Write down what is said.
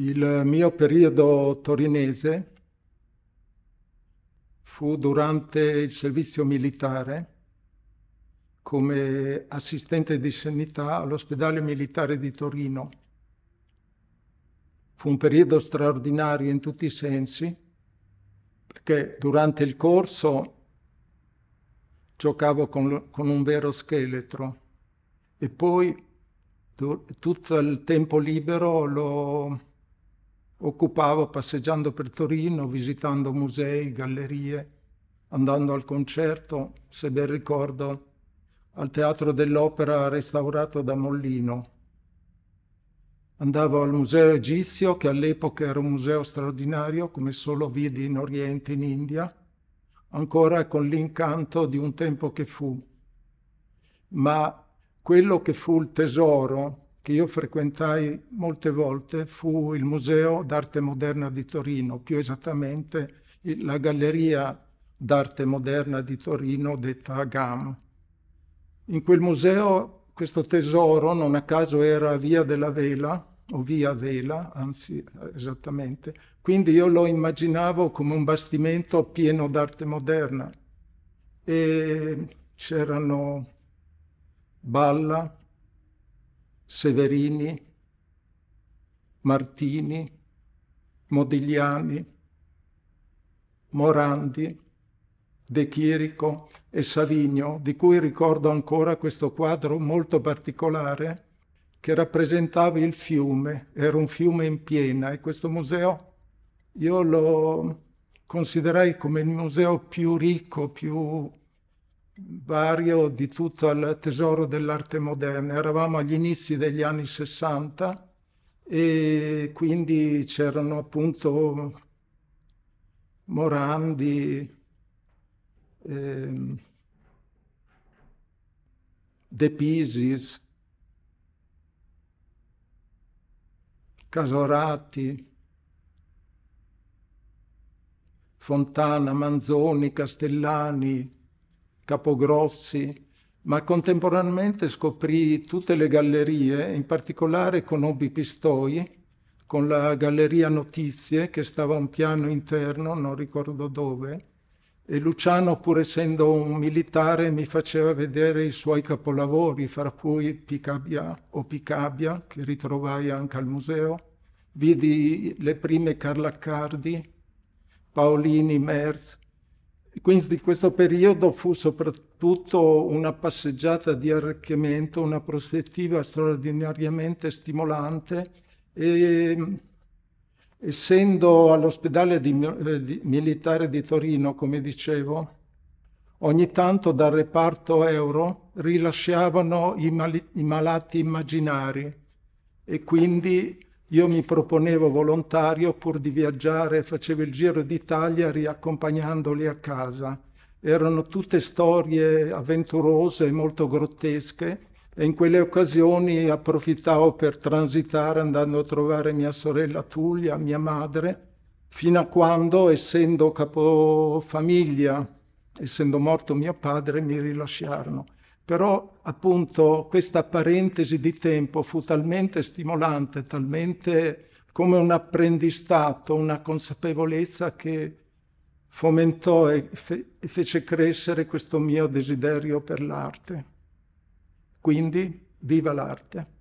Il mio periodo torinese fu durante il servizio militare come assistente di sanità all'ospedale militare di Torino. Fu un periodo straordinario in tutti i sensi perché durante il corso giocavo con, con un vero scheletro e poi tutto il tempo libero lo occupavo passeggiando per Torino, visitando musei, gallerie, andando al concerto, se ben ricordo, al Teatro dell'Opera restaurato da Mollino. Andavo al Museo Egizio, che all'epoca era un museo straordinario, come solo vidi in Oriente, in India, ancora con l'incanto di un tempo che fu. Ma quello che fu il tesoro che io frequentai molte volte fu il Museo d'Arte Moderna di Torino, più esattamente la Galleria d'Arte Moderna di Torino, detta GAM. In quel museo questo tesoro, non a caso era Via della Vela, o Via Vela, anzi esattamente, quindi io lo immaginavo come un bastimento pieno d'arte moderna. E c'erano Balla, Severini, Martini, Modigliani, Morandi, De Chirico e Savigno, di cui ricordo ancora questo quadro molto particolare che rappresentava il fiume, era un fiume in piena e questo museo io lo considerai come il museo più ricco, più vario di tutto il tesoro dell'arte moderna. Eravamo agli inizi degli anni 60 e quindi c'erano appunto Morandi, ehm, De Pisis, Casorati, Fontana, Manzoni, Castellani, Capogrossi, ma contemporaneamente scoprì tutte le gallerie, in particolare conobbi Pistoi, con la Galleria Notizie, che stava a un piano interno, non ricordo dove, e Luciano, pur essendo un militare, mi faceva vedere i suoi capolavori, fra cui Picabia o Picabia, che ritrovai anche al museo. Vidi le prime Carlaccardi, Paolini, Merz, quindi questo periodo fu soprattutto una passeggiata di arricchimento, una prospettiva straordinariamente stimolante e ehm, essendo all'ospedale di, eh, di, militare di Torino, come dicevo, ogni tanto dal reparto euro rilasciavano i, mali, i malati immaginari e quindi io mi proponevo volontario pur di viaggiare, facevo il giro d'Italia riaccompagnandoli a casa. Erano tutte storie avventurose, molto grottesche e in quelle occasioni approfittavo per transitare andando a trovare mia sorella Tullia, mia madre, fino a quando, essendo capofamiglia, essendo morto mio padre, mi rilasciarono. Però appunto questa parentesi di tempo fu talmente stimolante, talmente come un apprendistato, una consapevolezza che fomentò e, fe- e fece crescere questo mio desiderio per l'arte. Quindi viva l'arte!